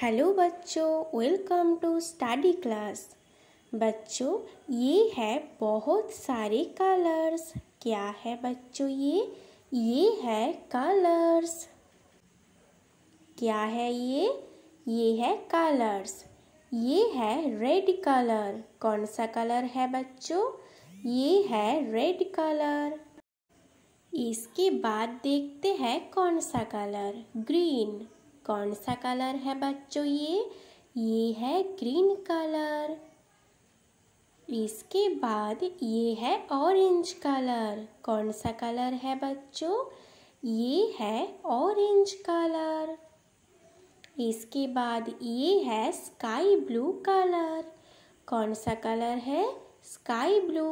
hello बच्चों welcome to study class बच्चों ये है बहुत सारे कलर्स क्या है बच्चों ये ये है कलर्स क्या है ये ये है कलर्स ये है रेड कलर कौन सा कलर है बच्चों ये है रेड कलर इसके बाद देखते हैं कौन सा कलर ग्रीन कौन सा कलर है बच्चों ये ये है ग्रीन कलर इसके बाद ये है ऑरेंज कलर कौन सा कलर है बच्चों ये है ऑरेंज कलर इसके बाद ये है स्काई ब्लू कलर कौन सा कलर है स्काई ब्लू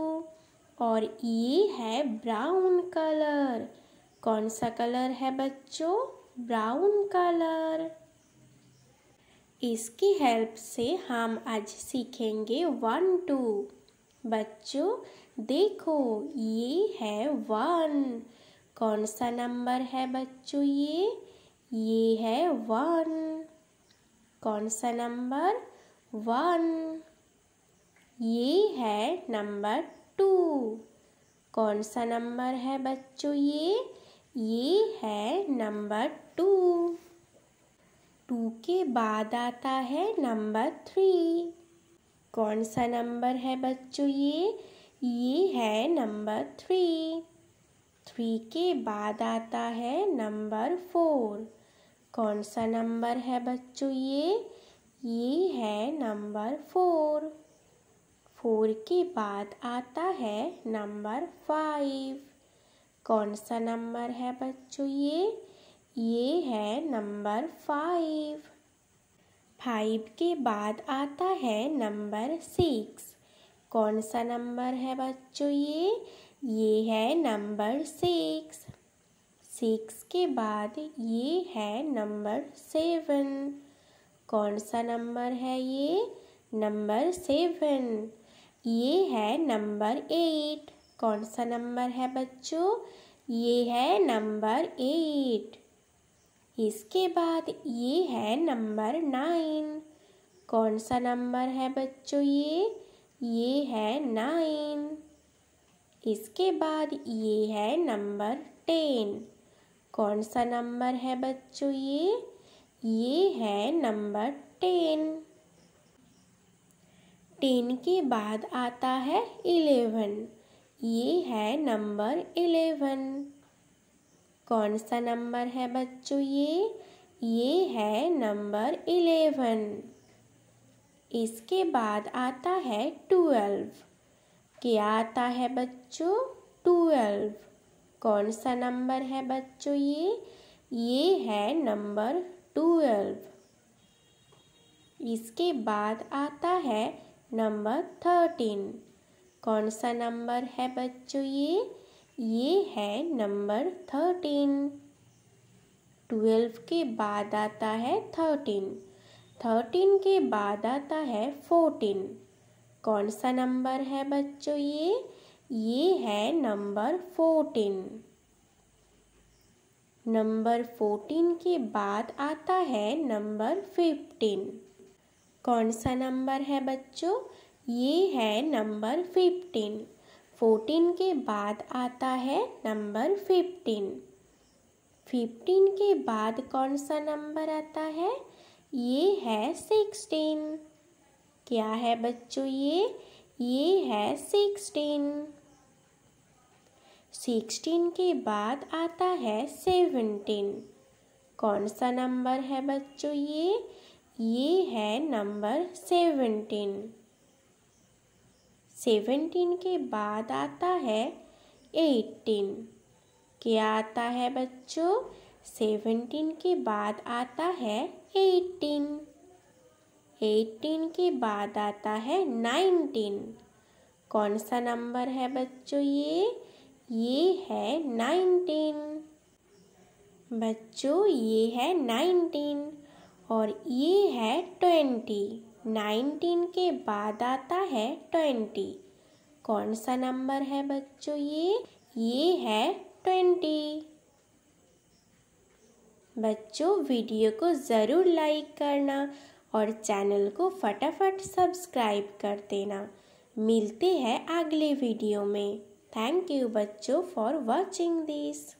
और ये है ब्राउन कलर कौन सा कलर है बच्चों ब्राउन कलर इसकी हेल्प से हम आज सीखेंगे वन टू बच्चों देखो ये है वन कौन सा नंबर है बच्चों ये ये है वन कौन सा नंबर वन ये है नंबर टू कौन सा नंबर है बच्चों ये ये है नंबर टू टू के बाद आता है नंबर थ्री कौन सा नंबर है बच्चों ये ये है नंबर थ्री थ्री के बाद आता है नंबर फोर कौन सा नंबर है बच्चों ये ये है नंबर फोर फोर के बाद आता है नंबर फाइव कौन सा नंबर है बच्चों ये ये है नंबर फाइव फाइव के बाद आता है नंबर सिक्स कौन सा नंबर है बच्चों ये ये है नंबर सिक्स सिक्स के बाद ये है नंबर सेवन कौन सा नंबर है ये नंबर सेवन ये है नंबर एट कौन सा नंबर है बच्चों ये है नंबर एट इसके बाद ये है नंबर नाइन कौन सा नंबर है बच्चों ये ये है नाइन इसके बाद ये है नंबर टेन कौन सा नंबर है बच्चों ये ये है नंबर टेन टेन के बाद आता है इलेवन ये है नंबर इलेवन कौन सा नंबर है बच्चों ये ये है नंबर इलेवन इसके बाद आता है ट्वेल्व क्या आता है बच्चों ट्वेल्व कौन सा नंबर है बच्चों ये ये है नंबर ट्वेल्व इसके बाद आता है नंबर थर्टीन कौन सा नंबर है बच्चों ये ये है नंबर थर्टीन ट्वेल्व के बाद आता है थर्टीन थर्टीन के बाद आता है फोर्टीन कौन सा नंबर है बच्चों ये ये है नंबर फोर्टीन नंबर फोर्टीन के बाद आता है नंबर फिफ्टीन कौन सा नंबर है बच्चों ये है नंबर फिफ्टीन फोर्टीन के बाद आता है नंबर फिफ्टीन फिफ्टीन के बाद कौन सा नंबर आता है ये है सिक्सटीन क्या है बच्चों ये ये है सिक्सटीन सिक्सटीन के बाद आता है सेवनटीन कौन सा नंबर है बच्चों ये ये है नंबर सेवेंटीन सेवेंटीन के बाद आता है एटीन क्या आता है बच्चों सेवेंटीन के बाद आता है एटीन एटीन के बाद आता है नाइनटीन कौन सा नंबर है बच्चों ये ये है नाइनटीन बच्चों ये है नाइनटीन और ये है ट्वेंटी नाइनटीन के बाद आता है ट्वेंटी कौन सा नंबर है बच्चों ये ये है ट्वेंटी बच्चों वीडियो को ज़रूर लाइक करना और चैनल को फटाफट सब्सक्राइब कर देना मिलते हैं अगले वीडियो में थैंक यू बच्चों फॉर वॉचिंग दिस